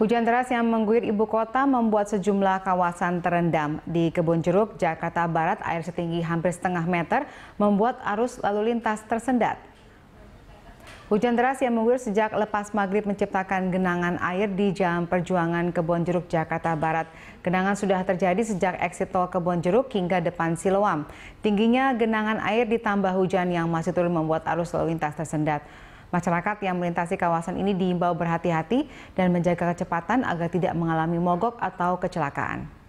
Hujan deras yang mengguyur ibu kota membuat sejumlah kawasan terendam. Di Kebun Jeruk, Jakarta Barat, air setinggi hampir setengah meter membuat arus lalu lintas tersendat. Hujan deras yang mengguyur sejak lepas maghrib menciptakan genangan air di jam perjuangan Kebon Jeruk, Jakarta Barat. Genangan sudah terjadi sejak eksit tol Kebon Jeruk hingga depan Siloam. Tingginya genangan air ditambah hujan yang masih turun membuat arus lalu lintas tersendat. Masyarakat yang melintasi kawasan ini diimbau berhati-hati dan menjaga kecepatan agar tidak mengalami mogok atau kecelakaan.